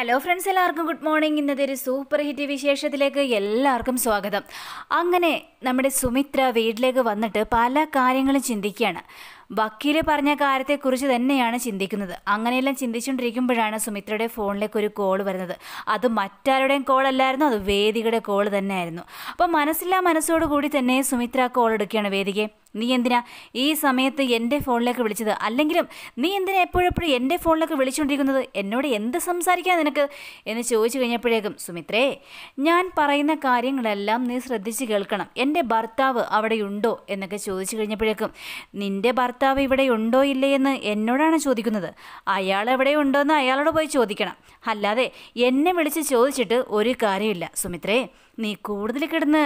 hello friends എല്ലാവർക്കും good morning ഇന്നത്തെ ഒരു സൂപ്പർ ഹിറ്റ് വിശേഷത്തിലേക്ക് എല്ലാവർക്കും സ്വാഗതം അങ്ങനെ നമ്മുടെ സുമിത്ര വീട്ടിലേക്ക് വന്നിട്ട് പല കാര്യങ്ങളും ചിന്തിക്കുകയാണ് വക്കീൽ പറഞ്ഞ കാര്യത്തെക്കുറിച്ച് തന്നെയാണ് ചിന്തിക്കുന്നത് അങ്ങനെയെല്ലാം ചിന്തിച്ചുകൊണ്ടിരിക്കുമ്പോഴാണ് സുമിത്രയുടെ ഫോണിലേക്ക് ഒരു കോൾ വരുന്നത് അത് മറ്റാരുടെയും കോൾ അല്ലായിരുന്നു അത് വേദികയുടെ കോൾ തന്നെയായിരുന്നു അപ്പോൾ മനസ്സില്ലാ മനസ്സോടുകൂടി തന്നെ സുമിത്ര കോൾ എടുക്കുകയാണ് വേദികയെ നീ എന്തിനാ ഈ സമയത്ത് എൻ്റെ ഫോണിലേക്ക് വിളിച്ചത് അല്ലെങ്കിലും നീ എന്തിനാ എപ്പോഴെപ്പോഴും എൻ്റെ ഫോണിലേക്ക് വിളിച്ചുകൊണ്ടിരിക്കുന്നത് എന്നോട് എന്ത് സംസാരിക്കാൻ നിനക്ക് എന്ന് ചോദിച്ചു കഴിഞ്ഞപ്പോഴേക്കും സുമിത്രേ ഞാൻ പറയുന്ന കാര്യങ്ങളെല്ലാം നീ ശ്രദ്ധിച്ച് കേൾക്കണം എൻ്റെ ഭർത്താവ് അവിടെ ഉണ്ടോ എന്നൊക്കെ ചോദിച്ചു കഴിഞ്ഞപ്പോഴേക്കും നിൻ്റെ ഭർത്താവ് ഇവിടെ ഉണ്ടോ ഇല്ലേ എന്ന് എന്നോടാണ് ചോദിക്കുന്നത് അയാൾ എവിടെ ഉണ്ടോ എന്ന് അയാളോട് പോയി ചോദിക്കണം അല്ലാതെ എന്നെ വിളിച്ച് ചോദിച്ചിട്ട് ഒരു കാര്യമില്ല സുമിത്രേ നീ കൂടുതൽ കിടന്ന്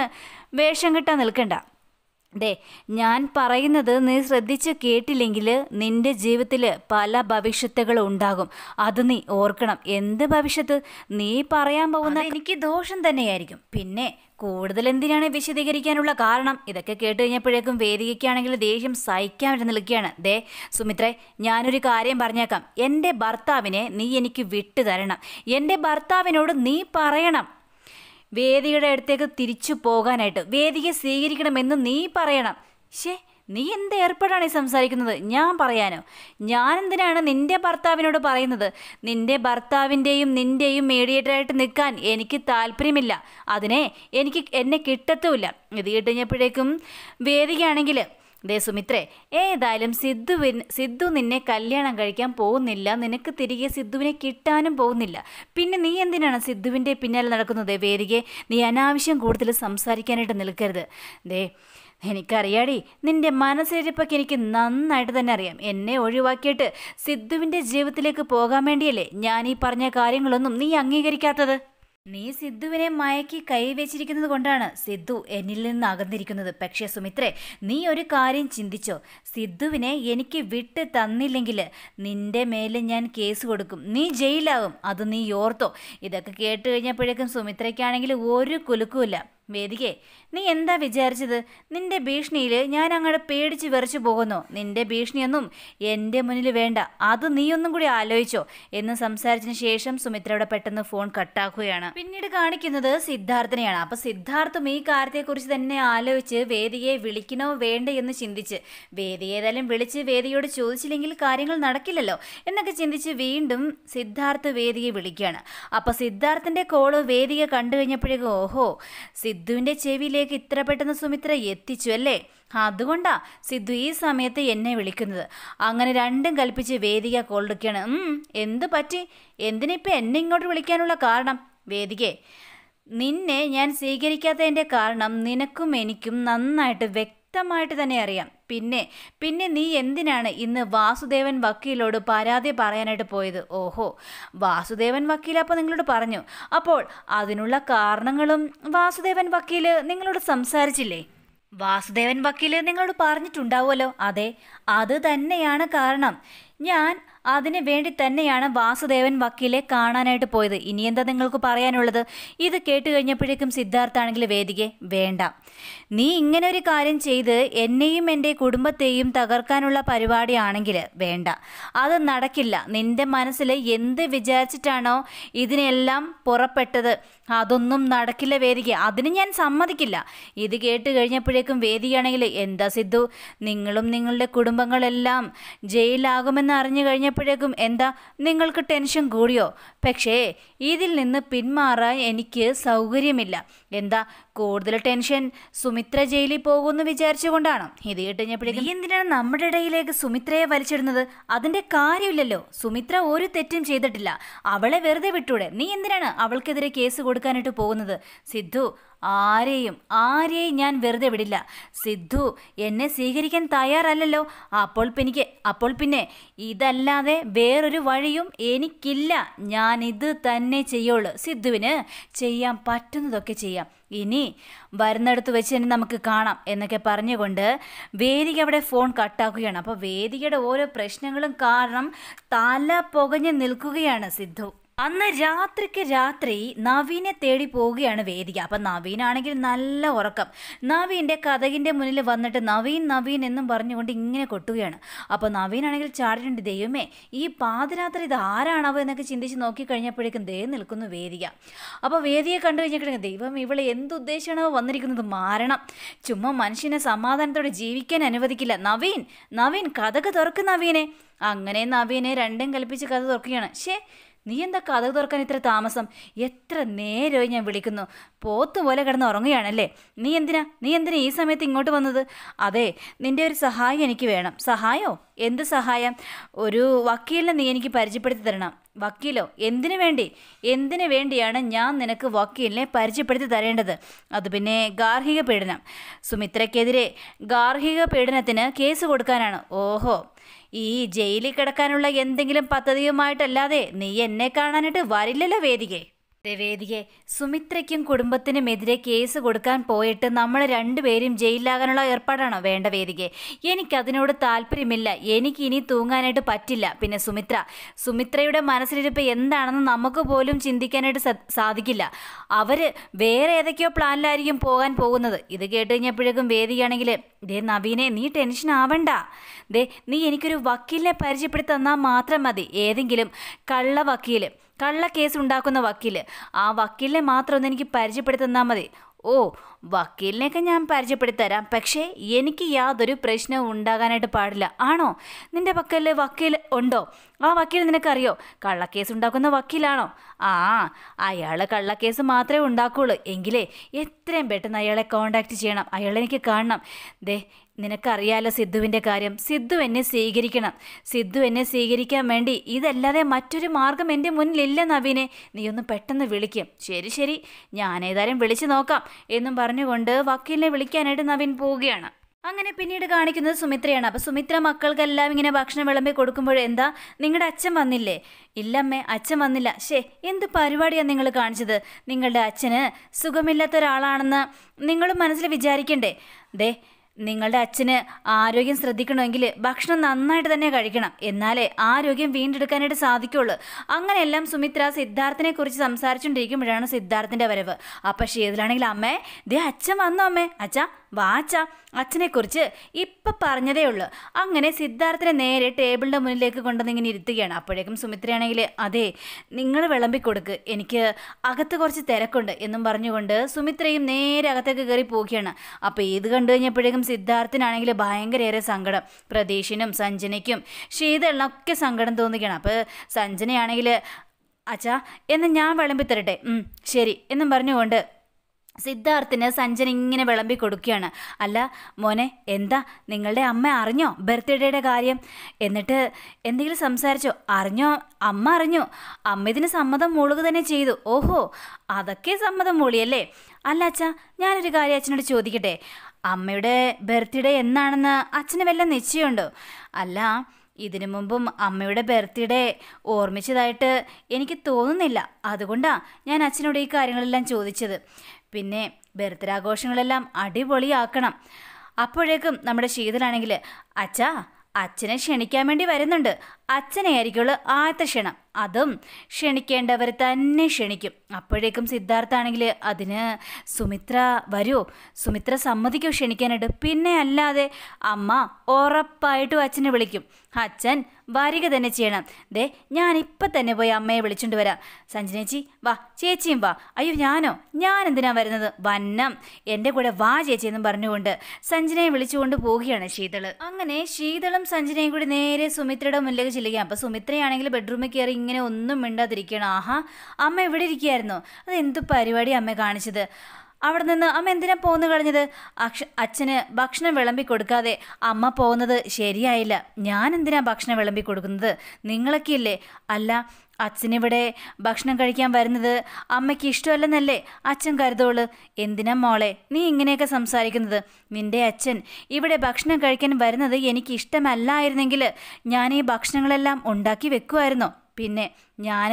വേഷം കിട്ടാൻ നിൽക്കണ്ട ദേ ഞാൻ പറയുന്നത് നീ ശ്രദ്ധിച്ച് കേട്ടില്ലെങ്കിൽ നിന്റെ ജീവിതത്തിൽ പല ഭവിഷ്യത്തുകളും ഉണ്ടാകും അത് നീ ഓർക്കണം എന്ത് ഭവിഷ്യത്ത് നീ പറയാൻ പോകുന്ന എനിക്ക് ദോഷം തന്നെയായിരിക്കും പിന്നെ കൂടുതൽ എന്തിനാണ് വിശദീകരിക്കാനുള്ള കാരണം ഇതൊക്കെ കേട്ട് കഴിഞ്ഞപ്പോഴേക്കും വേദികയ്ക്കാണെങ്കിൽ ദേഷ്യം സഹിക്കാൻ വേണ്ടി നിൽക്കുകയാണ് ദേ സുമിത്രേ ഞാനൊരു കാര്യം പറഞ്ഞേക്കാം എൻ്റെ ഭർത്താവിനെ നീ എനിക്ക് വിട്ടു തരണം എൻ്റെ ഭർത്താവിനോട് നീ പറയണം വേദിയുടെ അടുത്തേക്ക് തിരിച്ചു പോകാനായിട്ട് വേദിയെ സ്വീകരിക്കണമെന്ന് നീ പറയണം ശേ നീ എന്ത് ഏർപ്പാടാണ് ഈ സംസാരിക്കുന്നത് ഞാൻ പറയാനോ ഞാൻ എന്തിനാണ് നിന്റെ ഭർത്താവിനോട് പറയുന്നത് നിന്റെ ഭർത്താവിൻ്റെയും നിന്റെയും മീഡിയേറ്ററായിട്ട് നിൽക്കാൻ എനിക്ക് താല്പര്യമില്ല അതിനെ എനിക്ക് എന്നെ കിട്ടത്തുമില്ല ഇത് കിട്ടുഞ്ഞപ്പോഴേക്കും വേദികയാണെങ്കിൽ ദേ സുമിത്രേ ഏതായാലും സിദ്ധുവിൻ സിദ്ധു നിന്നെ കല്യാണം കഴിക്കാൻ പോകുന്നില്ല നിനക്ക് തിരികെ സിദ്ധുവിനെ കിട്ടാനും പോകുന്നില്ല പിന്നെ നീ എന്തിനാണ് സിദ്ധുവിൻ്റെ പിന്നാലെ നടക്കുന്നത് വേരികെ നീ അനാവശ്യം കൂടുതൽ സംസാരിക്കാനായിട്ട് നിൽക്കരുത് ദേ എനിക്കറിയാടി നിന്റെ മനസ്സിരിപ്പൊക്കെ എനിക്ക് നന്നായിട്ട് തന്നെ അറിയാം എന്നെ ഒഴിവാക്കിയിട്ട് സിദ്ധുവിൻ്റെ ജീവിതത്തിലേക്ക് പോകാൻ വേണ്ടിയല്ലേ ഞാൻ ഈ പറഞ്ഞ കാര്യങ്ങളൊന്നും നീ അംഗീകരിക്കാത്തത് നീ സിദ്ധുവിനെ മയക്കി കൈവച്ചിരിക്കുന്നത് കൊണ്ടാണ് സിദ്ധു എന്നിൽ നിന്ന് അകന്നിരിക്കുന്നത് പക്ഷേ സുമിത്രേ നീ ഒരു കാര്യം ചിന്തിച്ചോ സിദ്ധുവിനെ എനിക്ക് വിട്ട് തന്നില്ലെങ്കിൽ നിന്റെ മേലെ ഞാൻ കേസ് കൊടുക്കും നീ ജയിലാകും അത് നീ ഓർത്തോ ഇതൊക്കെ കേട്ട് കഴിഞ്ഞപ്പോഴേക്കും സുമിത്രയ്ക്കാണെങ്കിൽ ഒരു കുലുക്കുമില്ല വേദികെ നീ എന്താ വിചാരിച്ചത് നിന്റെ ഭീഷണിയിൽ ഞാൻ അങ്ങോട്ട് പേടിച്ച് വെറിച്ചു പോകുന്നു നിന്റെ ഭീഷണിയൊന്നും എൻ്റെ മുന്നിൽ വേണ്ട അത് നീയൊന്നും കൂടി ആലോചിച്ചോ എന്ന് സംസാരിച്ചതിന് ശേഷം സുമിത്രയുടെ പെട്ടെന്ന് ഫോൺ കട്ടാക്കുകയാണ് പിന്നീട് കാണിക്കുന്നത് സിദ്ധാർത്ഥനെയാണ് അപ്പോൾ സിദ്ധാർത്ഥം ഈ കാര്യത്തെക്കുറിച്ച് തന്നെ ആലോചിച്ച് വേദിയെ വിളിക്കണോ വേണ്ട എന്ന് ചിന്തിച്ച് വേദി ഏതായാലും വിളിച്ച് വേദിയോട് ചോദിച്ചില്ലെങ്കിൽ കാര്യങ്ങൾ നടക്കില്ലല്ലോ എന്നൊക്കെ ചിന്തിച്ച് വീണ്ടും സിദ്ധാർത്ഥ് വേദിയെ വിളിക്കുകയാണ് അപ്പോൾ സിദ്ധാർത്ഥൻ്റെ കോള് വേദിയെ കണ്ടു കഴിഞ്ഞപ്പോഴേക്കും ഓഹോ സിദ്ധുവിൻ്റെ ചെവിയിലേക്ക് ഇത്ര പെട്ടെന്ന് സുമിത്ര എത്തിച്ചു അല്ലേ അതുകൊണ്ടാ സിദ്ധു ഈ സമയത്ത് എന്നെ വിളിക്കുന്നത് അങ്ങനെ രണ്ടും കൽപ്പിച്ച് വേദിക കോളെടുക്കുകയാണ് എന്ത് പറ്റി എന്തിനിപ്പോൾ എന്നെ ഇങ്ങോട്ട് വിളിക്കാനുള്ള കാരണം വേദികേ നിന്നെ ഞാൻ സ്വീകരിക്കാത്തതിൻ്റെ കാരണം നിനക്കും എനിക്കും നന്നായിട്ട് വ്യക്തി വ്യക്തമായിട്ട് തന്നെ അറിയാം പിന്നെ പിന്നെ നീ എന്തിനാണ് ഇന്ന് വാസുദേവൻ വക്കീലോട് പരാതി പറയാനായിട്ട് പോയത് ഓഹോ വാസുദേവൻ വക്കീൽ അപ്പോൾ നിങ്ങളോട് പറഞ്ഞു അപ്പോൾ അതിനുള്ള കാരണങ്ങളും വാസുദേവൻ വക്കീൽ നിങ്ങളോട് സംസാരിച്ചില്ലേ വാസുദേവൻ വക്കീൽ നിങ്ങളോട് പറഞ്ഞിട്ടുണ്ടാവുമല്ലോ അതെ അത് തന്നെയാണ് കാരണം ഞാൻ അതിന് വേണ്ടി തന്നെയാണ് വാസുദേവൻ വക്കീലെ കാണാനായിട്ട് പോയത് ഇനി എന്താ നിങ്ങൾക്ക് പറയാനുള്ളത് ഇത് കേട്ട് കഴിഞ്ഞപ്പോഴേക്കും സിദ്ധാർത്ഥാണെങ്കിൽ വേദികെ വേണ്ട നീ ഇങ്ങനെ ഒരു കാര്യം ചെയ്ത് എന്നെയും എൻ്റെ കുടുംബത്തെയും തകർക്കാനുള്ള പരിപാടിയാണെങ്കിൽ വേണ്ട അത് നടക്കില്ല നിൻ്റെ മനസ്സിൽ എന്ത് വിചാരിച്ചിട്ടാണോ ഇതിനെല്ലാം പുറപ്പെട്ടത് അതൊന്നും നടക്കില്ല വേദിക അതിന് ഞാൻ സമ്മതിക്കില്ല ഇത് കേട്ട് കഴിഞ്ഞപ്പോഴേക്കും വേദിയാണെങ്കിൽ എന്താ സിദ്ധു നിങ്ങളും നിങ്ങളുടെ കുടുംബങ്ങളെല്ലാം ജയിലാകുമെന്ന് അറിഞ്ഞു കഴിഞ്ഞപ്പോഴേക്കും എന്താ നിങ്ങൾക്ക് ടെൻഷൻ കൂടിയോ പക്ഷേ ഇതിൽ നിന്ന് പിന്മാറാൻ എനിക്ക് സൗകര്യമില്ല എന്താ കൂടുതൽ ടെൻഷൻ സുമിത്ര ജയിലിൽ പോകുമെന്ന് വിചാരിച്ചുകൊണ്ടാണ് ഇത് കിട്ടുഞ്ഞപ്പോഴേക്കും എന്തിനാണ് നമ്മുടെ ഇടയിലേക്ക് സുമിത്രയെ വലിച്ചിടുന്നത് അതിന്റെ കാര്യമില്ലല്ലോ സുമിത്ര ഒരു തെറ്റും ചെയ്തിട്ടില്ല അവളെ വെറുതെ വിട്ടൂടെ നീ എന്തിനാണ് അവൾക്കെതിരെ കേസ് കൊടുക്കാനായിട്ട് പോകുന്നത് സിദ്ധു ആരെയും ആരെയും ഞാൻ വെറുതെ വിടില്ല സിദ്ധു എന്നെ സ്വീകരിക്കാൻ തയ്യാറല്ലല്ലോ അപ്പോൾ പിന്നെ അപ്പോൾ പിന്നെ ഇതല്ലാതെ വേറൊരു വഴിയും എനിക്കില്ല ഞാൻ ഇത് തന്നെ ചെയ്യുള്ളൂ സിദ്ധുവിന് ചെയ്യാൻ പറ്റുന്നതൊക്കെ ചെയ്യാം ഇനി വരുന്നിടത്ത് വെച്ച് തന്നെ നമുക്ക് കാണാം എന്നൊക്കെ പറഞ്ഞുകൊണ്ട് വേദിക അവിടെ ഫോൺ കട്ടാക്കുകയാണ് അപ്പോൾ വേദികയുടെ ഓരോ പ്രശ്നങ്ങളും കാരണം തല പുകഞ്ഞ് നിൽക്കുകയാണ് സിദ്ധു അന്ന് രാത്രിക്ക് രാത്രി നവീനെ തേടി പോവുകയാണ് വേദിക അപ്പം നവീനാണെങ്കിൽ നല്ല ഉറക്കം നവീൻ്റെ കഥകിൻ്റെ മുന്നിൽ വന്നിട്ട് നവീൻ നവീൻ എന്നും പറഞ്ഞുകൊണ്ട് ഇങ്ങനെ കൊട്ടുകയാണ് അപ്പോൾ നവീനാണെങ്കിൽ ചാടിയിട്ടുണ്ട് ദൈവമേ ഈ പാതിരാത്രി ഇത് ആരാണാവോ എന്നൊക്കെ ചിന്തിച്ച് നോക്കിക്കഴിഞ്ഞപ്പോഴേക്കും ദേ നിൽക്കുന്നു വേദിക അപ്പോൾ വേദിയെ കണ്ടു കഴിഞ്ഞപ്പോഴേക്കും ദൈവം ഇവളെ എന്തുദ്ദേശമാണോ വന്നിരിക്കുന്നത് മാരണം ചുമ്മാ മനുഷ്യനെ സമാധാനത്തോടെ ജീവിക്കാൻ അനുവദിക്കില്ല നവീൻ നവീൻ കഥക തുറക്കും നവീനെ അങ്ങനെ നവീനെ രണ്ടും കൽപ്പിച്ച് കഥ തുറക്കുകയാണ് ശേ നീ എന്താ കഥ തുറക്കാൻ ഇത്ര താമസം എത്ര നേരമായി ഞാൻ വിളിക്കുന്നു പോത്ത് പോലെ കിടന്ന് ഉറങ്ങുകയാണല്ലേ നീ എന്തിനാ നീ എന്തിനാ ഈ സമയത്ത് ഇങ്ങോട്ട് വന്നത് അതെ നിന്റെ ഒരു സഹായം എനിക്ക് വേണം സഹായോ എന്ത് സഹായം ഒരു വക്കീലിനെ നീ എനിക്ക് പരിചയപ്പെടുത്തി തരണം വക്കീലോ എന്തിനു വേണ്ടി എന്തിനു വേണ്ടിയാണ് ഞാൻ നിനക്ക് വക്കീലിനെ പരിചയപ്പെടുത്തി തരേണ്ടത് അത് പിന്നെ ഗാർഹിക പീഡനം സുമിത്രയ്ക്കെതിരെ ഗാർഹിക പീഡനത്തിന് കേസ് കൊടുക്കാനാണ് ഓഹോ ഈ ജയിലിൽ കിടക്കാനുള്ള എന്തെങ്കിലും പദ്ധതിയുമായിട്ടല്ലാതെ നീ എന്നെ കാണാനായിട്ട് വരില്ലല്ലോ വേദികേ ദേവേദിയെ സുമിത്രയ്ക്കും കുടുംബത്തിനുമെതിരെ കേസ് കൊടുക്കാൻ പോയിട്ട് നമ്മൾ രണ്ടുപേരും ജയിലിലാകാനുള്ള ഏർപ്പാടാണോ വേണ്ട വേദികെ എനിക്കതിനോട് താല്പര്യമില്ല എനിക്ക് ഇനി തൂങ്ങാനായിട്ട് പറ്റില്ല പിന്നെ സുമിത്ര സുമിത്രയുടെ മനസ്സിലിരിപ്പ് എന്താണെന്ന് നമുക്ക് പോലും ചിന്തിക്കാനായിട്ട് സാധിക്കില്ല അവർ വേറെ ഏതൊക്കെയോ പ്ലാനിലായിരിക്കും പോകാൻ പോകുന്നത് ഇത് കേട്ട് കഴിഞ്ഞപ്പോഴേക്കും വേദിയാണെങ്കിൽ ദേ നവീനെ നീ ടെൻഷൻ ആവണ്ട ദേ നീ എനിക്കൊരു വക്കീലിനെ പരിചയപ്പെടുത്തി തന്നാൽ മാത്രം മതി ഏതെങ്കിലും കള്ള വക്കീൽ കള്ളക്കേസ് ഉണ്ടാക്കുന്ന വക്കീൽ ആ വക്കീലിനെ മാത്രം ഒന്ന് എനിക്ക് പരിചയപ്പെടുത്തുന്നാൽ മതി ഓ വക്കീലിനെയൊക്കെ ഞാൻ പരിചയപ്പെടുത്തരാം പക്ഷേ എനിക്ക് യാതൊരു പ്രശ്നവും ഉണ്ടാകാനായിട്ട് പാടില്ല ആണോ നിൻ്റെ പക്കൽ വക്കീൽ ഉണ്ടോ ആ വക്കീൽ നിനക്കറിയോ കള്ളക്കേസ് ഉണ്ടാക്കുന്ന വക്കീലാണോ ആ അയാൾ കള്ളക്കേസ് മാത്രമേ ഉണ്ടാക്കുകയുള്ളൂ എങ്കിലേ എത്രയും പെട്ടെന്ന് അയാളെ കോണ്ടാക്ട് ചെയ്യണം അയാളെനിക്ക് എനിക്ക് കാണണം ദേ നിനക്കറിയാലോ സിദ്ധുവിൻ്റെ കാര്യം സിദ്ധു എന്നെ സ്വീകരിക്കണം സിദ്ധു എന്നെ സ്വീകരിക്കാൻ വേണ്ടി ഇതല്ലാതെ മറ്റൊരു മാർഗം എൻ്റെ മുന്നിലില്ല നവീനെ നീ ഒന്ന് പെട്ടെന്ന് വിളിക്കും ശരി ശരി ഞാൻ ഏതായാലും വിളിച്ചു നോക്കാം എന്നും പറഞ്ഞുകൊണ്ട് വക്കീലിനെ വിളിക്കാനായിട്ട് നവീൻ പോവുകയാണ് അങ്ങനെ പിന്നീട് കാണിക്കുന്നത് സുമിത്രയാണ് അപ്പോൾ സുമിത്ര മക്കൾക്കെല്ലാം ഇങ്ങനെ ഭക്ഷണം വിളമ്പി കൊടുക്കുമ്പോൾ എന്താ നിങ്ങളുടെ അച്ഛൻ വന്നില്ലേ ഇല്ലമ്മേ അച്ഛൻ വന്നില്ല ഷേ എന്ത് പരിപാടിയാണ് നിങ്ങൾ കാണിച്ചത് നിങ്ങളുടെ അച്ഛന് സുഖമില്ലാത്ത ഒരാളാണെന്ന് നിങ്ങളും മനസ്സിൽ വിചാരിക്കണ്ടേ ദേ നിങ്ങളുടെ അച്ഛന് ആരോഗ്യം ശ്രദ്ധിക്കണമെങ്കിൽ ഭക്ഷണം നന്നായിട്ട് തന്നെ കഴിക്കണം എന്നാലേ ആരോഗ്യം വീണ്ടെടുക്കാനായിട്ട് സാധിക്കുള്ളൂ അങ്ങനെയെല്ലാം സുമിത്ര സിദ്ധാർത്ഥിനെ കുറിച്ച് സംസാരിച്ചുകൊണ്ടിരിക്കുമ്പോഴാണ് സിദ്ധാർത്ഥിന്റെ വരവ് അപ്പൊ ഷീതലാണെങ്കിൽ അമ്മേ ദേ അച്ഛൻ വന്നു അമ്മേ അച്ഛാ വാച്ച അച്ഛനെക്കുറിച്ച് ഇപ്പം പറഞ്ഞതേ ഉള്ളൂ അങ്ങനെ സിദ്ധാർത്ഥനെ നേരെ ടേബിളിൻ്റെ മുന്നിലേക്ക് കൊണ്ടുവന്ന് ഇങ്ങനെ ഇരുത്തുകയാണ് അപ്പോഴേക്കും സുമിത്രയാണെങ്കിൽ അതെ നിങ്ങൾ വിളമ്പി കൊടുക്ക് എനിക്ക് അകത്ത് കുറച്ച് തിരക്കുണ്ട് എന്നും പറഞ്ഞുകൊണ്ട് സുമിത്രയും നേരെ അകത്തേക്ക് കയറി പോവുകയാണ് അപ്പോൾ ഇത് കണ്ടു കഴിഞ്ഞപ്പോഴേക്കും ഭയങ്കര ഏറെ സങ്കടം പ്രതീഷിനും സഞ്ജനയ്ക്കും ഷീതളിനൊക്കെ സങ്കടം തോന്നുകയാണ് അപ്പോൾ സഞ്ജനയാണെങ്കിൽ അച്ഛാ എന്ന് ഞാൻ വിളമ്പി തരട്ടെ ശരി എന്നും പറഞ്ഞുകൊണ്ട് സിദ്ധാർത്ഥിന് സഞ്ജൻ ഇങ്ങനെ വിളമ്പി കൊടുക്കുകയാണ് അല്ല മോനെ എന്താ നിങ്ങളുടെ അമ്മ അറിഞ്ഞോ ബർത്ത്ഡേയുടെ കാര്യം എന്നിട്ട് എന്തെങ്കിലും സംസാരിച്ചോ അറിഞ്ഞോ അമ്മ അറിഞ്ഞു അമ്മ ഇതിന് സമ്മതം മൂളുക തന്നെ ചെയ്തു ഓഹോ അതൊക്കെ സമ്മതം മൂളിയല്ലേ അല്ല അച്ഛാ ഞാനൊരു കാര്യം അച്ഛനോട് ചോദിക്കട്ടെ അമ്മയുടെ ബർത്ത്ഡേ എന്നാണെന്ന് അച്ഛന് വല്ല നിശ്ചയമുണ്ടോ അല്ല ഇതിനു മുമ്പും അമ്മയുടെ ബർത്ത്ഡേ ഓർമ്മിച്ചതായിട്ട് എനിക്ക് തോന്നുന്നില്ല അതുകൊണ്ടാണ് ഞാൻ അച്ഛനോട് ഈ കാര്യങ്ങളെല്ലാം ചോദിച്ചത് പിന്നെ ബർത്ത്ഡേ അടിപൊളിയാക്കണം അപ്പോഴേക്കും നമ്മുടെ ശീതലാണെങ്കിൽ അച്ഛാ അച്ഛനെ ക്ഷണിക്കാൻ വേണ്ടി വരുന്നുണ്ട് അച്ഛനെയായിരിക്കുള്ളൂ ആദ്യത്തെ ക്ഷണം അതും ക്ഷണിക്കേണ്ടവർ തന്നെ ക്ഷണിക്കും അപ്പോഴേക്കും സിദ്ധാർത്ഥാണെങ്കിൽ അതിന് സുമിത്ര വരൂ സുമിത്ര സമ്മതിക്കോ ക്ഷണിക്കാനായിട്ട് പിന്നെ അല്ലാതെ അമ്മ ഉറപ്പായിട്ടും അച്ഛനെ വിളിക്കും അച്ഛൻ വരിക തന്നെ ചെയ്യണം ദേ ഞാൻ തന്നെ പോയി അമ്മയെ വിളിച്ചുകൊണ്ട് വരാം സഞ്ജനേച്ചി വാ ചേച്ചിയും വാ അയ്യോ ഞാനോ ഞാൻ എന്തിനാ വരുന്നത് വന്നം എൻ്റെ കൂടെ വാ ചേച്ചി എന്നും പറഞ്ഞുകൊണ്ട് സഞ്ജനയെ വിളിച്ചുകൊണ്ട് പോവുകയാണ് ശീതള് അങ്ങനെ ശീതളും സഞ്ജനയും കൂടി നേരെ സുമിത്രയുടെ മുന്നിലേക്ക് ചെല്ലുകയും അപ്പോൾ സുമിത്രയാണെങ്കിൽ ബെഡ്റൂമിൽ കയറി ഇങ്ങനെ ഒന്നും മിണ്ടാതിരിക്കണം ആഹാ അമ്മ എവിടെ ഇരിക്കുകയായിരുന്നു അത് എന്ത് പരിപാടി അമ്മ കാണിച്ചത് അവിടെ നിന്ന് അമ്മ എന്തിനാ പോന്നു കളഞ്ഞത് അക്ഷ അച്ഛന് ഭക്ഷണം വിളമ്പി കൊടുക്കാതെ അമ്മ പോകുന്നത് ശരിയായില്ല ഞാൻ എന്തിനാ ഭക്ഷണം വിളമ്പി കൊടുക്കുന്നത് നിങ്ങളൊക്കെയില്ലേ അല്ല അച്ഛനിവിടെ ഭക്ഷണം കഴിക്കാൻ വരുന്നത് അമ്മയ്ക്ക് ഇഷ്ടമല്ലെന്നല്ലേ അച്ഛൻ കരുതോള് എന്തിനാ മോളെ നീ ഇങ്ങനെയൊക്കെ സംസാരിക്കുന്നത് നിന്റെ അച്ഛൻ ഇവിടെ ഭക്ഷണം കഴിക്കാൻ വരുന്നത് എനിക്ക് ഇഷ്ടമല്ലായിരുന്നെങ്കിൽ ഞാൻ ഈ ഭക്ഷണങ്ങളെല്ലാം ഉണ്ടാക്കി വെക്കുമായിരുന്നോ പിന്നെ ഞാൻ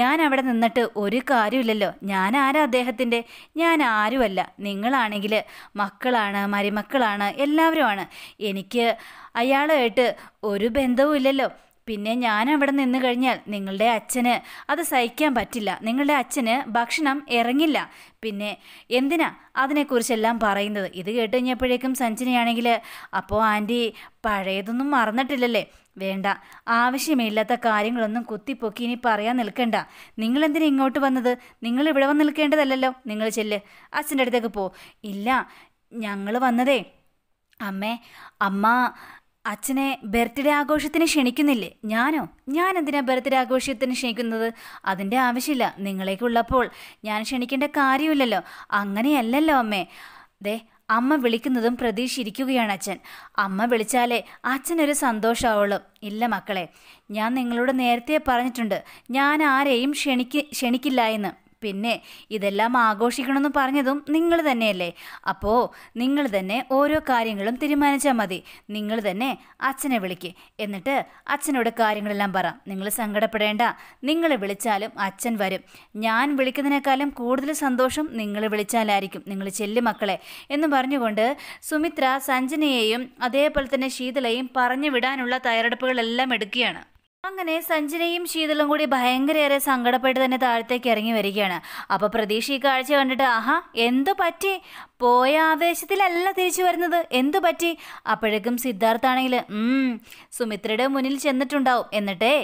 ഞാൻ അവിടെ നിന്നിട്ട് ഒരു കാര്യമില്ലല്ലോ ഞാൻ ആരാ അദ്ദേഹത്തിൻ്റെ ഞാൻ ആരുമല്ല നിങ്ങളാണെങ്കിൽ മക്കളാണ് മരുമക്കളാണ് എല്ലാവരുമാണ് എനിക്ക് അയാളുമായിട്ട് ഒരു ബന്ധവും ഇല്ലല്ലോ പിന്നെ ഞാൻ അവിടെ നിന്ന് കഴിഞ്ഞാൽ നിങ്ങളുടെ അച്ഛന് അത് സഹിക്കാൻ പറ്റില്ല നിങ്ങളുടെ അച്ഛന് ഭക്ഷണം ഇറങ്ങില്ല പിന്നെ എന്തിനാ അതിനെക്കുറിച്ചെല്ലാം പറയുന്നത് ഇത് കേട്ട് കഴിഞ്ഞപ്പോഴേക്കും സഞ്ജനയാണെങ്കിൽ അപ്പോൾ ആൻറ്റി പഴയതൊന്നും മറന്നിട്ടില്ലല്ലേ വേണ്ട ആവശ്യമില്ലാത്ത കാര്യങ്ങളൊന്നും കുത്തിപ്പൊക്കി ഇനി പറയാൻ നിൽക്കണ്ട നിങ്ങൾ എന്തിനാ ഇങ്ങോട്ട് വന്നത് നിങ്ങൾ ഇവിടെ വന്ന് നിൽക്കേണ്ടതല്ലോ നിങ്ങൾ ചെല്ല് അച്ഛൻ്റെ അടുത്തേക്ക് പോ ഇല്ല ഞങ്ങൾ വന്നതേ അമ്മേ അമ്മ അച്ഛനെ ബർത്ത്ഡേ ആഘോഷത്തിന് ക്ഷണിക്കുന്നില്ലേ ഞാനോ ഞാൻ എന്തിനാ ബർത്ത്ഡേ ആഘോഷത്തിന് ക്ഷണിക്കുന്നത് അതിൻ്റെ ആവശ്യമില്ല നിങ്ങളേക്കുള്ളപ്പോൾ ഞാൻ ക്ഷണിക്കേണ്ട കാര്യമില്ലല്ലോ അങ്ങനെയല്ലല്ലോ അമ്മേ ദേ അമ്മ വിളിക്കുന്നതും പ്രതീക്ഷിച്ചിരിക്കുകയാണ് അച്ഛൻ അമ്മ വിളിച്ചാലേ അച്ഛനൊരു സന്തോഷമാവുള്ളൂ ഇല്ല മക്കളെ ഞാൻ നിങ്ങളോട് നേരത്തെ പറഞ്ഞിട്ടുണ്ട് ഞാൻ ആരെയും ക്ഷണിക്ക് ക്ഷണിക്കില്ല എന്ന് പിന്നെ ഇതെല്ലാം ആഘോഷിക്കണമെന്ന് പറഞ്ഞതും നിങ്ങൾ തന്നെയല്ലേ അപ്പോൾ നിങ്ങൾ തന്നെ ഓരോ കാര്യങ്ങളും തീരുമാനിച്ചാൽ മതി നിങ്ങൾ തന്നെ അച്ഛനെ വിളിക്ക് എന്നിട്ട് അച്ഛനോട് കാര്യങ്ങളെല്ലാം പറ നിങ്ങൾ സങ്കടപ്പെടേണ്ട നിങ്ങൾ വിളിച്ചാലും അച്ഛൻ വരും ഞാൻ വിളിക്കുന്നതിനേക്കാളും കൂടുതൽ സന്തോഷം നിങ്ങൾ വിളിച്ചാലായിരിക്കും നിങ്ങൾ ചെല്ലു മക്കളെ എന്ന് പറഞ്ഞുകൊണ്ട് സുമിത്ര സഞ്ജനയെയും അതേപോലെ തന്നെ ശീതളയും പറഞ്ഞു വിടാനുള്ള തയ്യാറെടുപ്പുകളെല്ലാം എടുക്കുകയാണ് അങ്ങനെ സഞ്ജനയും ശീതളും കൂടി ഭയങ്കരയേറെ സങ്കടപ്പെട്ട് തന്നെ താഴത്തേക്ക് ഇറങ്ങി വരികയാണ് അപ്പോൾ പ്രതീക്ഷ ഈ കാഴ്ച കണ്ടിട്ട് ആഹാ എന്തു പറ്റി പോയ ആവേശത്തിലല്ല തിരിച്ചു വരുന്നത് എന്തു പറ്റി അപ്പോഴേക്കും സിദ്ധാർത്ഥാണെങ്കിൽ സുമിത്രയുടെ മുന്നിൽ ചെന്നിട്ടുണ്ടാവും എന്നിട്ടേ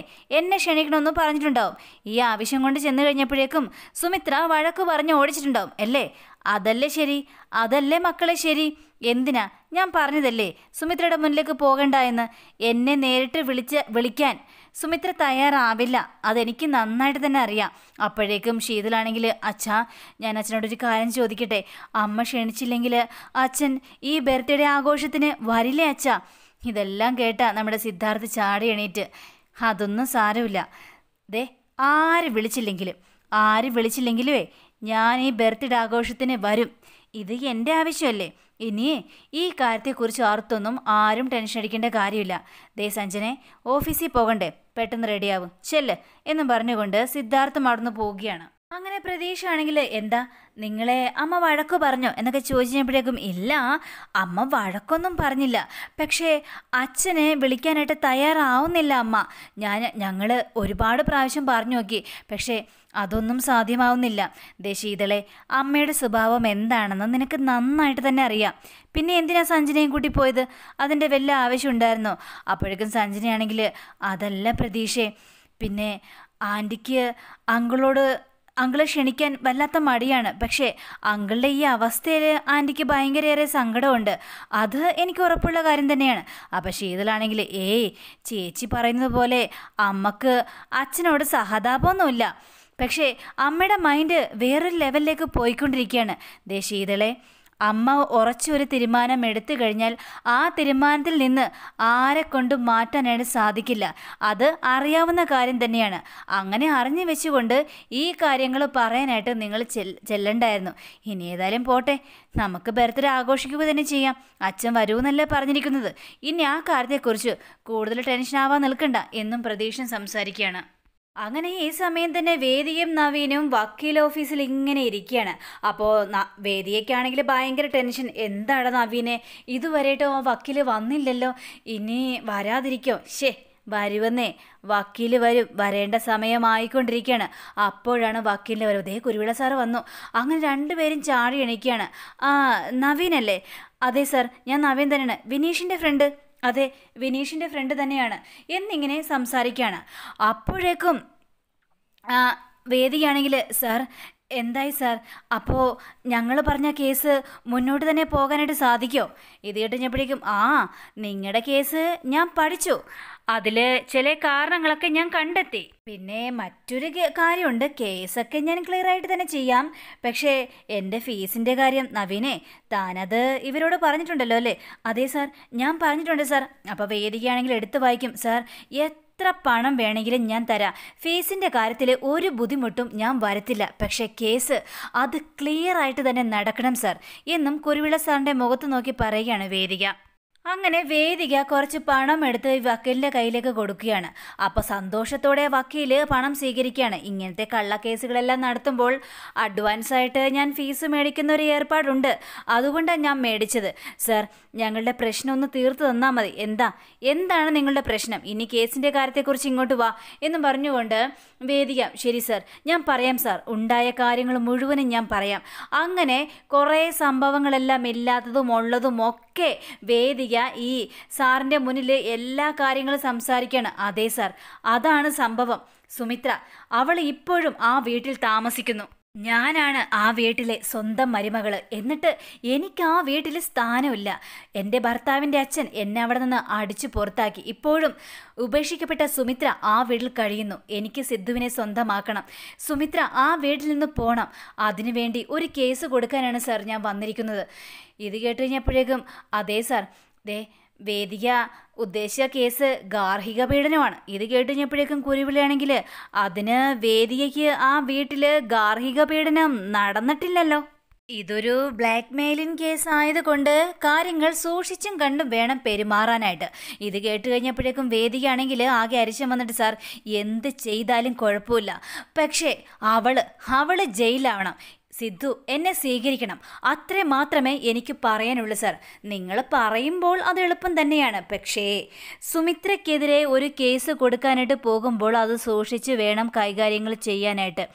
എന്നെ ക്ഷണിക്കണമെന്ന് പറഞ്ഞിട്ടുണ്ടാവും ഈ ആവശ്യം കൊണ്ട് ചെന്ന് കഴിഞ്ഞപ്പോഴേക്കും സുമിത്ര വഴക്ക് പറഞ്ഞ് ഓടിച്ചിട്ടുണ്ടാവും അല്ലേ അതല്ലേ ശരി അതല്ലേ മക്കളെ ശരി എന്തിനാ ഞാൻ പറഞ്ഞതല്ലേ സുമിത്രയുടെ മുന്നിലേക്ക് പോകണ്ട എന്ന് എന്നെ നേരിട്ട് വിളിച്ച് വിളിക്കാൻ സുമിത്ര തയ്യാറാവില്ല അതെനിക്ക് നന്നായിട്ട് തന്നെ അറിയാം അപ്പോഴേക്കും ശീതലാണെങ്കിൽ അച്ഛാ ഞാൻ അച്ഛനോടൊരു കാര്യം ചോദിക്കട്ടെ അമ്മ ക്ഷണിച്ചില്ലെങ്കിൽ അച്ഛൻ ഈ ബർത്ത്ഡേ ആഘോഷത്തിന് വരില്ലേ അച്ഛാ ഇതെല്ലാം കേട്ടാ നമ്മുടെ സിദ്ധാർത്ഥ് ചാടി എണീറ്റ് അതൊന്നും സാരമില്ല ദേ ആര് വിളിച്ചില്ലെങ്കിലും ആര് വിളിച്ചില്ലെങ്കിലുവേ ഞാൻ ഈ ബർത്ത്ഡേ ആഘോഷത്തിന് വരും ഇത് എൻ്റെ ആവശ്യമല്ലേ ഇനി ഈ കാര്യത്തെക്കുറിച്ച് ഓർത്തൊന്നും ആരും ടെൻഷൻ അടിക്കേണ്ട കാര്യമില്ല ദേ സഞ്ജനെ ഓഫീസിൽ പോകണ്ടേ പെട്ടെന്ന് റെഡിയാവും ചെല്ല് എന്നും പറഞ്ഞുകൊണ്ട് സിദ്ധാർത്ഥം അവിടുന്ന് പോവുകയാണ് അങ്ങനെ പ്രതീക്ഷയാണെങ്കിൽ എന്താ നിങ്ങളെ അമ്മ വഴക്ക് പറഞ്ഞോ എന്നൊക്കെ ചോദിച്ചപ്പോഴേക്കും ഇല്ല അമ്മ വഴക്കൊന്നും പറഞ്ഞില്ല പക്ഷേ അച്ഛനെ വിളിക്കാനായിട്ട് തയ്യാറാവുന്നില്ല അമ്മ ഞാൻ ഞങ്ങൾ ഒരുപാട് പ്രാവശ്യം പറഞ്ഞു നോക്കി പക്ഷേ അതൊന്നും സാധ്യമാവുന്നില്ല ദശീതളെ അമ്മയുടെ സ്വഭാവം എന്താണെന്ന് നിനക്ക് നന്നായിട്ട് തന്നെ അറിയാം പിന്നെ എന്തിനാ സഞ്ജനയും കൂട്ടി പോയത് അതിൻ്റെ വല്ല ആവശ്യം ഉണ്ടായിരുന്നോ അപ്പോഴേക്കും സഞ്ജനയാണെങ്കിൽ അതല്ല പ്രതീക്ഷേ പിന്നെ ആൻറ്റിക്ക് അങ്കിളോട് അങ്കിളെ ക്ഷണിക്കാൻ വല്ലാത്ത മടിയാണ് പക്ഷേ അങ്കിളുടെ ഈ അവസ്ഥയിൽ ആൻറ്റിക്ക് ഭയങ്കരയേറെ സങ്കടമുണ്ട് അത് എനിക്ക് ഉറപ്പുള്ള കാര്യം തന്നെയാണ് അപ്പം ശീതളാണെങ്കിൽ ഏയ് ചേച്ചി പറയുന്നത് പോലെ അമ്മക്ക് അച്ഛനോട് സഹതാപമൊന്നുമില്ല പക്ഷേ അമ്മയുടെ മൈൻഡ് വേറൊരു ലെവലിലേക്ക് പോയിക്കൊണ്ടിരിക്കുകയാണ് ദേ അമ്മ ഉറച്ചൊരു തീരുമാനം എടുത്തു കഴിഞ്ഞാൽ ആ തീരുമാനത്തിൽ നിന്ന് ആരെ കൊണ്ടും മാറ്റാനായിട്ട് സാധിക്കില്ല അത് അറിയാവുന്ന കാര്യം തന്നെയാണ് അങ്ങനെ അറിഞ്ഞു വെച്ചുകൊണ്ട് ഈ കാര്യങ്ങൾ പറയാനായിട്ട് നിങ്ങൾ ചെല്ലണ്ടായിരുന്നു ഇനി ഏതായാലും പോട്ടെ നമുക്ക് ബർത്ത്ഡേ ആഘോഷിക്കുക തന്നെ ചെയ്യാം അച്ഛൻ വരുമെന്നല്ലേ പറഞ്ഞിരിക്കുന്നത് ഇനി ആ കാര്യത്തെക്കുറിച്ച് കൂടുതൽ ടെൻഷൻ ആവാൻ നിൽക്കണ്ട എന്നും പ്രതീക്ഷ സംസാരിക്കുകയാണ് അങ്ങനെ ഈ സമയം തന്നെ വേദിയും നവീനും വക്കീൽ ഓഫീസിൽ ഇങ്ങനെ ഇരിക്കുകയാണ് അപ്പോൾ വേദിയൊക്കെയാണെങ്കിൽ ഭയങ്കര ടെൻഷൻ എന്താണ് നവീനെ ഇതുവരെയായിട്ടും ആ വക്കീൽ വന്നില്ലല്ലോ ഇനി വരാതിരിക്കോ ഷേ വരുവെന്നേ വക്കീൽ വരും വരേണ്ട സമയമായിക്കൊണ്ടിരിക്കുകയാണ് അപ്പോഴാണ് വക്കീലിൻ്റെ വരും ദേ കുരുവിള സാറ് വന്നു അങ്ങനെ രണ്ടുപേരും ചാടി എണീക്കുകയാണ് നവീനല്ലേ അതെ സാർ ഞാൻ നവീൻ തന്നെയാണ് വിനീഷിൻ്റെ ഫ്രണ്ട് അതെ വിനീഷിൻ്റെ ഫ്രണ്ട് തന്നെയാണ് എന്നിങ്ങനെ സംസാരിക്കുകയാണ് അപ്പോഴേക്കും വേദിയാണെങ്കിൽ സാർ എന്തായി സാർ അപ്പോൾ ഞങ്ങൾ പറഞ്ഞ കേസ് മുന്നോട്ട് തന്നെ പോകാനായിട്ട് സാധിക്കുമോ ഇത് കേട്ട് ആ നിങ്ങളുടെ കേസ് ഞാൻ പഠിച്ചു അതിൽ ചില കാരണങ്ങളൊക്കെ ഞാൻ കണ്ടെത്തി പിന്നെ മറ്റൊരു കാര്യമുണ്ട് കേസൊക്കെ ഞാൻ ക്ലിയർ ആയിട്ട് തന്നെ ചെയ്യാം പക്ഷേ എൻ്റെ ഫീസിൻ്റെ കാര്യം നവീനെ താനത് ഇവരോട് പറഞ്ഞിട്ടുണ്ടല്ലോ അല്ലേ അതെ സാർ ഞാൻ പറഞ്ഞിട്ടുണ്ട് സാർ അപ്പോൾ വേദികയാണെങ്കിൽ എടുത്തു വായിക്കും സാർ എത്ര പണം വേണമെങ്കിലും ഞാൻ തരാം ഫീസിൻ്റെ കാര്യത്തിൽ ഒരു ബുദ്ധിമുട്ടും ഞാൻ വരത്തില്ല പക്ഷേ കേസ് അത് ക്ലിയർ ആയിട്ട് തന്നെ നടക്കണം സാർ എന്നും കുരുവിള സാറിൻ്റെ മുഖത്ത് നോക്കി പറയുകയാണ് വേദിക അങ്ങനെ വേദിക കുറച്ച് പണം എടുത്ത് വക്കീലിന്റെ കയ്യിലേക്ക് കൊടുക്കുകയാണ് അപ്പോൾ സന്തോഷത്തോടെ വക്കീൽ പണം സ്വീകരിക്കുകയാണ് ഇങ്ങനത്തെ കള്ളക്കേസുകളെല്ലാം നടത്തുമ്പോൾ അഡ്വാൻസ് ആയിട്ട് ഞാൻ ഫീസ് മേടിക്കുന്ന ഒരു ഏർപ്പാടുണ്ട് അതുകൊണ്ടാണ് ഞാൻ മേടിച്ചത് സർ ഞങ്ങളുടെ പ്രശ്നം ഒന്ന് തീർത്തു തന്നാൽ മതി എന്താ എന്താണ് നിങ്ങളുടെ പ്രശ്നം ഇനി കേസിന്റെ കാര്യത്തെക്കുറിച്ച് ഇങ്ങോട്ട് വാ എന്ന് പറഞ്ഞുകൊണ്ട് വേദിക ശരി സർ ഞാൻ പറയാം സാർ ഉണ്ടായ കാര്യങ്ങൾ മുഴുവനും ഞാൻ പറയാം അങ്ങനെ കുറേ സംഭവങ്ങളെല്ലാം ഇല്ലാത്തതും ഉള്ളതും ഒക്കെ ഒക്കെ വേദിക ഈ സാറിൻ്റെ മുന്നിൽ എല്ലാ കാര്യങ്ങളും സംസാരിക്കുകയാണ് അതെ സാർ അതാണ് സംഭവം സുമിത്ര അവൾ ഇപ്പോഴും ആ വീട്ടിൽ താമസിക്കുന്നു ഞാനാണ് ആ വീട്ടിലെ സ്വന്തം മരുമകള് എന്നിട്ട് എനിക്ക് ആ വീട്ടിൽ സ്ഥാനമില്ല എൻ്റെ ഭർത്താവിൻ്റെ അച്ഛൻ എന്നെ അവിടെ നിന്ന് അടിച്ചു പുറത്താക്കി ഇപ്പോഴും ഉപേക്ഷിക്കപ്പെട്ട സുമിത്ര ആ വീട്ടിൽ കഴിയുന്നു എനിക്ക് സിദ്ധുവിനെ സ്വന്തമാക്കണം സുമിത്ര ആ വീട്ടിൽ നിന്ന് പോണം അതിനുവേണ്ടി ഒരു കേസ് കൊടുക്കാനാണ് സാർ ഞാൻ വന്നിരിക്കുന്നത് ഇത് കേട്ടുകഴിഞ്ഞപ്പോഴേക്കും കഴിഞ്ഞപ്പോഴേക്കും അതെ സാർ ദേ വേദിക ഉദ്ദേശിച്ച കേസ് ഗാർഹിക പീഡനമാണ് ഇത് കഴിഞ്ഞപ്പോഴേക്കും കുരുവിളിയാണെങ്കിൽ അതിന് വേദികയ്ക്ക് ആ വീട്ടിൽ ഗാർഹിക പീഡനം നടന്നിട്ടില്ലല്ലോ ഇതൊരു ബ്ലാക്ക് മെയിലിംഗ് കേസ് ആയതുകൊണ്ട് കാര്യങ്ങൾ സൂക്ഷിച്ചും കണ്ടും വേണം പെരുമാറാനായിട്ട് ഇത് കേട്ട് കഴിഞ്ഞപ്പോഴേക്കും വേദികയാണെങ്കിൽ ആകെ അരിശം വന്നിട്ട് സാർ എന്ത് ചെയ്താലും കുഴപ്പമില്ല പക്ഷേ അവൾ അവൾ ജയിലാവണം സിദ്ധു എന്നെ സ്വീകരിക്കണം അത്രേ മാത്രമേ എനിക്ക് പറയാനുള്ളൂ സർ നിങ്ങൾ പറയുമ്പോൾ അത് എളുപ്പം തന്നെയാണ് പക്ഷേ സുമിത്രയ്ക്കെതിരെ ഒരു കേസ് കൊടുക്കാനായിട്ട് പോകുമ്പോൾ അത് സൂക്ഷിച്ച് വേണം കൈകാര്യങ്ങൾ ചെയ്യാനായിട്ട്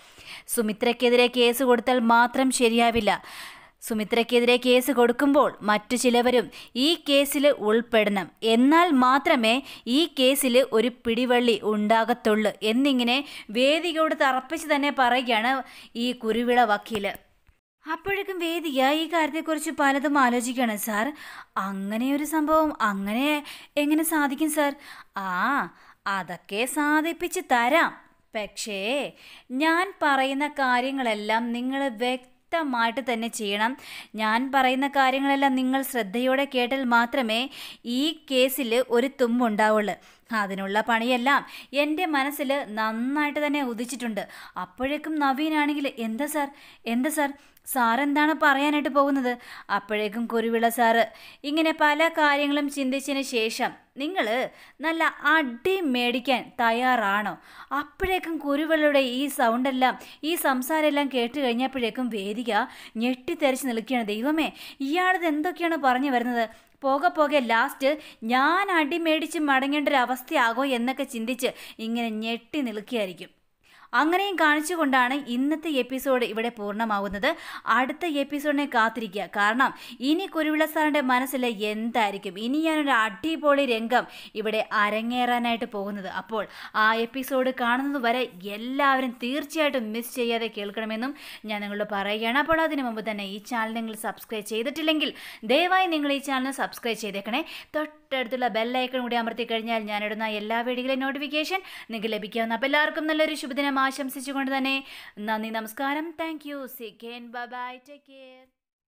സുമിത്രയ്ക്കെതിരെ കേസ് കൊടുത്താൽ മാത്രം ശരിയാവില്ല സുമിത്രയ്ക്കെതിരെ കേസ് കൊടുക്കുമ്പോൾ മറ്റു ചിലവരും ഈ കേസിൽ ഉൾപ്പെടണം എന്നാൽ മാത്രമേ ഈ കേസിൽ ഒരു പിടിവള്ളി ഉണ്ടാകത്തുള്ളൂ എന്നിങ്ങനെ വേദികയോട് തറപ്പിച്ച് തന്നെ പറയുകയാണ് ഈ കുരുവിള വക്കീൽ അപ്പോഴേക്കും വേദിക ഈ കാര്യത്തെക്കുറിച്ച് പലതും ആലോചിക്കണം സാർ അങ്ങനെ ഒരു സംഭവം അങ്ങനെ എങ്ങനെ സാധിക്കും സാർ ആ അതൊക്കെ സാധിപ്പിച്ച് തരാം പക്ഷേ ഞാൻ പറയുന്ന കാര്യങ്ങളെല്ലാം നിങ്ങൾ വ്യക്തി വ്യക്തമായിട്ട് തന്നെ ചെയ്യണം ഞാൻ പറയുന്ന കാര്യങ്ങളെല്ലാം നിങ്ങൾ ശ്രദ്ധയോടെ കേട്ടാൽ മാത്രമേ ഈ കേസിൽ ഒരു തുമ്പുണ്ടാവുള്ളൂ അതിനുള്ള പണിയെല്ലാം എൻ്റെ മനസ്സിൽ നന്നായിട്ട് തന്നെ ഉദിച്ചിട്ടുണ്ട് അപ്പോഴേക്കും നവീനാണെങ്കിൽ എന്താ സാർ എന്താ സാർ സാറെന്താണ് പറയാനായിട്ട് പോകുന്നത് അപ്പോഴേക്കും കുരുവിള സാറ് ഇങ്ങനെ പല കാര്യങ്ങളും ചിന്തിച്ചതിന് ശേഷം നിങ്ങൾ നല്ല അടി മേടിക്കാൻ തയ്യാറാണോ അപ്പോഴേക്കും കുരുവിളയുടെ ഈ സൗണ്ടെല്ലാം ഈ സംസാരമെല്ലാം കേട്ട് കഴിഞ്ഞപ്പോഴേക്കും വേദിക ഞെട്ടിത്തെറിച്ച് നിൽക്കുകയാണ് ദൈവമേ ഇയാളത് എന്തൊക്കെയാണ് പറഞ്ഞു വരുന്നത് പോകെ പോകെ ലാസ്റ്റ് ഞാൻ അടി മേടിച്ച് മടങ്ങേണ്ട ഒരു അവസ്ഥയാകോ എന്നൊക്കെ ചിന്തിച്ച് ഇങ്ങനെ ഞെട്ടി നിൽക്കുകയായിരിക്കും അങ്ങനെയും കാണിച്ചുകൊണ്ടാണ് ഇന്നത്തെ എപ്പിസോഡ് ഇവിടെ പൂർണ്ണമാകുന്നത് അടുത്ത എപ്പിസോഡിനെ കാത്തിരിക്കുക കാരണം ഇനി കുരുവിള സാറിൻ്റെ മനസ്സിൽ എന്തായിരിക്കും ഇനി ഞാനൊരു അടിപൊളി രംഗം ഇവിടെ അരങ്ങേറാനായിട്ട് പോകുന്നത് അപ്പോൾ ആ എപ്പിസോഡ് കാണുന്നത് വരെ എല്ലാവരും തീർച്ചയായിട്ടും മിസ് ചെയ്യാതെ കേൾക്കണമെന്നും ഞാൻ നിങ്ങളോട് പറയുകയാണ് അപ്പോൾ അതിനു മുമ്പ് തന്നെ ഈ ചാനൽ നിങ്ങൾ സബ്സ്ക്രൈബ് ചെയ്തിട്ടില്ലെങ്കിൽ ദയവായി നിങ്ങൾ ഈ ചാനൽ സബ്സ്ക്രൈബ് ചെയ്തേക്കണേ തൊട്ടടുത്തുള്ള ബെല്ലൈക്കൺ കൂടി അമർത്തി കഴിഞ്ഞാൽ ഞാനിടുന്ന എല്ലാ വീഡിയോയിലെ നോട്ടിഫിക്കേഷൻ നിങ്ങൾക്ക് ലഭിക്കാവുന്ന അപ്പോൾ എല്ലാവർക്കും നല്ലൊരു ശുഭദിനം ആശംസിച്ചുകൊണ്ട് തന്നെ നന്ദി നമസ്കാരം thank you see can bye take care